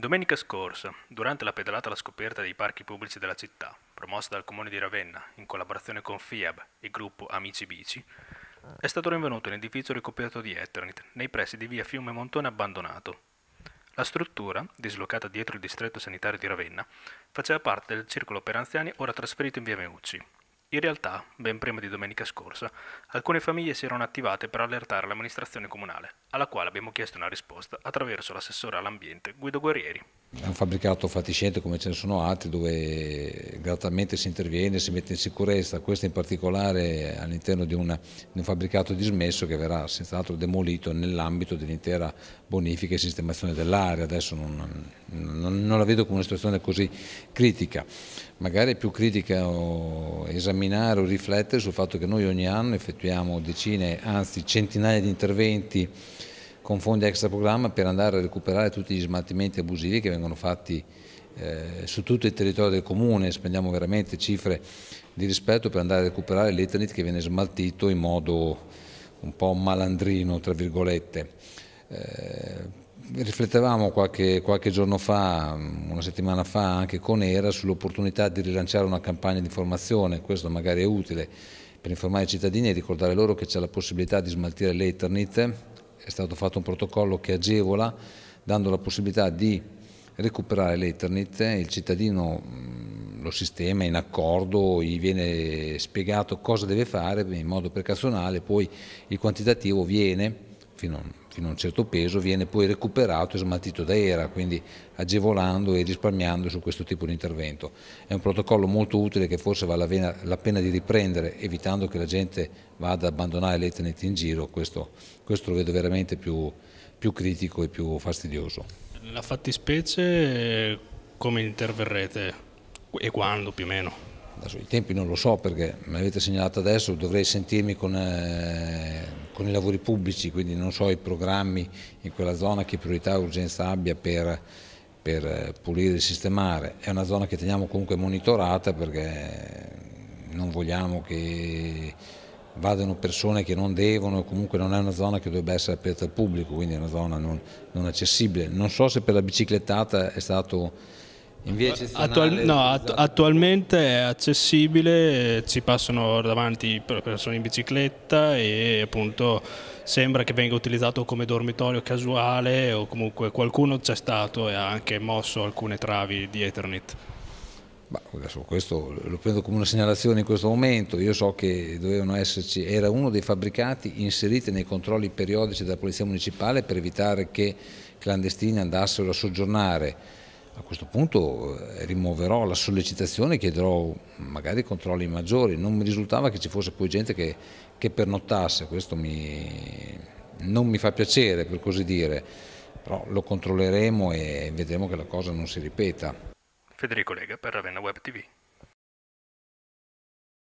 Domenica scorsa, durante la pedalata alla scoperta dei parchi pubblici della città, promossa dal comune di Ravenna in collaborazione con FIAB e gruppo Amici Bici, è stato rinvenuto un edificio ricoperto di Ethernet nei pressi di via Fiume Montone abbandonato. La struttura, dislocata dietro il distretto sanitario di Ravenna, faceva parte del circolo per anziani ora trasferito in via Meucci, in realtà, ben prima di domenica scorsa, alcune famiglie si erano attivate per allertare l'amministrazione comunale, alla quale abbiamo chiesto una risposta attraverso l'assessore all'ambiente Guido Guerrieri. È un fabbricato fatiscente come ce ne sono altri dove gratamente si interviene, si mette in sicurezza, questo in particolare all'interno di, di, un fabbricato dismesso che verrà senz'altro demolito nell'ambito dell'intera bonifica e sistemazione dell'area, adesso non, non, non, la vedo come una situazione così critica, magari più critica o esaminata camminare o riflettere sul fatto che noi ogni anno effettuiamo decine, anzi centinaia di interventi con fondi extra programma per andare a recuperare tutti gli smaltimenti abusivi che vengono fatti eh, su tutto il territorio del comune, spendiamo veramente cifre di rispetto per andare a recuperare l'Eternit che viene smaltito in modo un po' malandrino, tra virgolette. Eh, Riflettevamo qualche, qualche, giorno fa, mm, una settimana fa anche con ERA, sull'opportunità di rilanciare una campagna di informazione, questo magari è utile per informare i cittadini e ricordare loro che c'è la possibilità di smaltire l'Eternit, è stato fatto un protocollo che agevola dando la possibilità di recuperare l'Eternit, il cittadino mm, lo sistema in accordo, gli viene spiegato cosa deve fare in modo precazionale, poi il quantitativo viene fino a, un, fino a un certo peso, viene poi recuperato e smaltito da ERA, quindi agevolando e risparmiando su questo tipo di intervento. È un protocollo molto utile che forse vale la pena di riprendere, evitando che la gente vada ad abbandonare l'Ethernet in giro, questo, questo, lo vedo veramente più, più critico e più fastidioso. La fattispecie come interverrete e quando più o meno? adesso i tempi non lo so perché me l'avete segnalato adesso, dovrei sentirmi con, eh, con, i lavori pubblici, quindi non so i programmi in quella zona che priorità e urgenza abbia per, per eh, pulire e sistemare. È una zona che teniamo comunque monitorata perché non vogliamo che vadano persone che non devono, comunque non è una zona che dovrebbe essere aperta al pubblico, quindi è una zona non, non accessibile. Non so se per la biciclettata è stato Attual no, att esatto. attualmente è accessibile, ci passano davanti persone in bicicletta e appunto sembra che venga utilizzato come dormitorio casuale o comunque qualcuno c'è stato e ha anche mosso alcune travi di Ethernet. Bah, questo lo prendo come una segnalazione in questo momento, io so che dovevano esserci, era uno dei fabbricati inseriti nei controlli periodici della Polizia Municipale per evitare che clandestini andassero a soggiornare a questo punto eh, rimuoverò la sollecitazione e chiederò magari controlli maggiori. Non mi risultava che ci fosse poi gente che, che pernottasse, questo mi, non mi fa piacere per così dire, però lo controlleremo e vedremo che la cosa non si ripeta. Federico Lega per Ravenna Web TV.